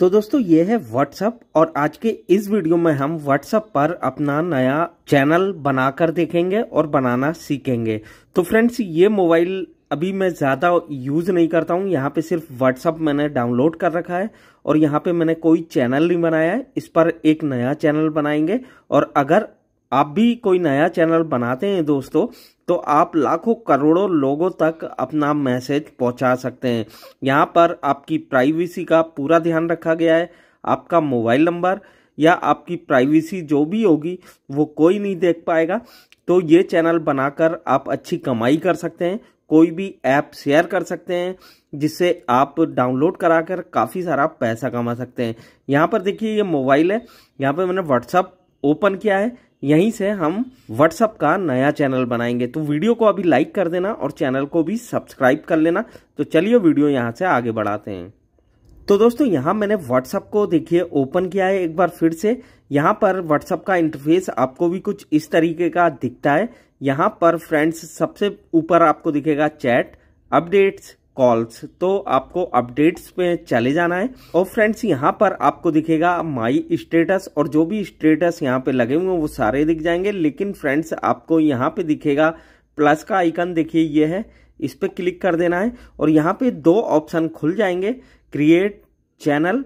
तो दोस्तों ये है व्हाट्सअप और आज के इस वीडियो में हम व्हाट्सअप पर अपना नया चैनल बनाकर देखेंगे और बनाना सीखेंगे तो फ्रेंड्स ये मोबाइल अभी मैं ज़्यादा यूज़ नहीं करता हूँ यहाँ पे सिर्फ व्हाट्सअप मैंने डाउनलोड कर रखा है और यहाँ पे मैंने कोई चैनल नहीं बनाया है इस पर एक नया चैनल बनाएंगे और अगर आप भी कोई नया चैनल बनाते हैं दोस्तों तो आप लाखों करोड़ों लोगों तक अपना मैसेज पहुंचा सकते हैं यहाँ पर आपकी प्राइवेसी का पूरा ध्यान रखा गया है आपका मोबाइल नंबर या आपकी प्राइवेसी जो भी होगी वो कोई नहीं देख पाएगा तो ये चैनल बनाकर आप अच्छी कमाई कर सकते हैं कोई भी ऐप शेयर कर सकते हैं जिससे आप डाउनलोड करा कर काफ़ी सारा पैसा कमा सकते हैं यहाँ पर देखिए ये मोबाइल है यहाँ पर मैंने व्हाट्सअप ओपन किया है यहीं से हम व्हाट्सअप का नया चैनल बनाएंगे तो वीडियो को अभी लाइक कर देना और चैनल को भी सब्सक्राइब कर लेना तो चलिए वीडियो यहाँ से आगे बढ़ाते हैं तो दोस्तों यहाँ मैंने व्हाट्सअप को देखिए ओपन किया है एक बार फिर से यहाँ पर व्हाट्सअप का इंटरफेस आपको भी कुछ इस तरीके का दिखता है यहाँ पर फ्रेंड्स सबसे ऊपर आपको दिखेगा चैट अपडेट्स कॉल्स तो आपको अपडेट्स पे चले जाना है और फ्रेंड्स यहाँ पर आपको दिखेगा माई स्टेटस और जो भी स्टेटस यहाँ पे लगे हुए हैं वो सारे दिख जाएंगे लेकिन फ्रेंड्स आपको यहाँ पे दिखेगा प्लस का आइकन देखिए ये है इस पर क्लिक कर देना है और यहाँ पे दो ऑप्शन खुल जाएंगे क्रिएट चैनल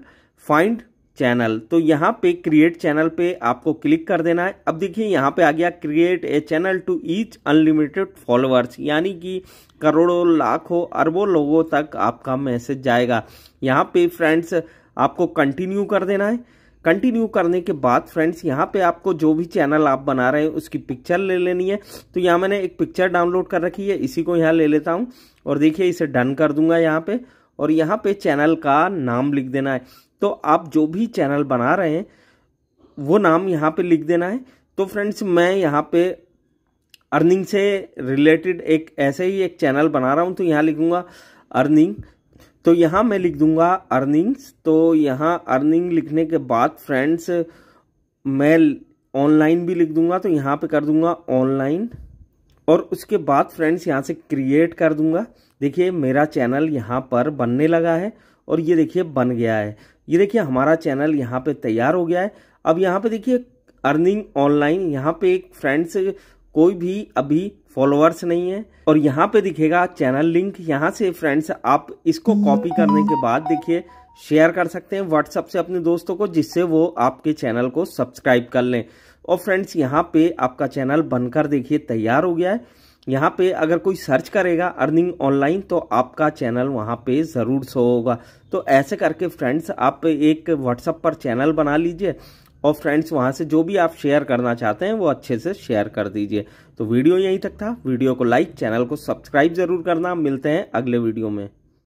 फाइंड चैनल तो यहाँ पे क्रिएट चैनल पे आपको क्लिक कर देना है अब देखिए यहाँ पे आ गया create a channel to each unlimited followers यानी कि करोड़ों लाखों अरबों लोगों तक आपका मैसेज जाएगा यहाँ पे फ्रेंड्स आपको कंटिन्यू कर देना है कंटिन्यू करने के बाद फ्रेंड्स यहाँ पे आपको जो भी चैनल आप बना रहे हैं उसकी पिक्चर ले लेनी है तो यहाँ मैंने एक पिक्चर डाउनलोड कर रखी है इसी को यहाँ ले लेता हूँ और देखिए इसे डन कर दूंगा यहाँ पे और यहाँ पे चैनल का नाम लिख देना है तो आप जो भी चैनल बना रहे हैं वो नाम यहाँ पे लिख देना है तो फ्रेंड्स मैं यहाँ पे अर्निंग से रिलेटेड एक ऐसे ही एक चैनल बना रहा हूँ तो यहाँ लिखूँगा अर्निंग तो यहाँ मैं लिख दूँगा अर्निंग्स तो यहाँ अर्निंग लिखने के बाद फ्रेंड्स मैं ऑनलाइन भी लिख दूँगा तो यहाँ पे कर दूँगा ऑनलाइन और उसके बाद फ्रेंड्स यहाँ से क्रिएट कर दूँगा देखिए मेरा चैनल यहाँ पर बनने लगा है और ये देखिए बन गया है ये देखिए हमारा चैनल यहाँ पे तैयार हो गया है अब यहाँ पे देखिए अर्निंग ऑनलाइन यहाँ पे एक फ्रेंड से कोई भी अभी फॉलोअर्स नहीं है और यहाँ पे दिखेगा चैनल लिंक यहाँ से फ्रेंड्स आप इसको कॉपी करने के बाद देखिए शेयर कर सकते हैं व्हाट्सअप से अपने दोस्तों को जिससे वो आपके चैनल को सब्सक्राइब कर लें और फ्रेंड्स यहाँ पे आपका चैनल बनकर देखिए तैयार हो गया है यहाँ पे अगर कोई सर्च करेगा अर्निंग ऑनलाइन तो आपका चैनल वहाँ पे ज़रूर शो होगा तो ऐसे करके फ्रेंड्स आप एक व्हाट्सअप पर चैनल बना लीजिए और फ्रेंड्स वहाँ से जो भी आप शेयर करना चाहते हैं वो अच्छे से शेयर कर दीजिए तो वीडियो यहीं तक था वीडियो को लाइक चैनल को सब्सक्राइब ज़रूर करना मिलते हैं अगले वीडियो में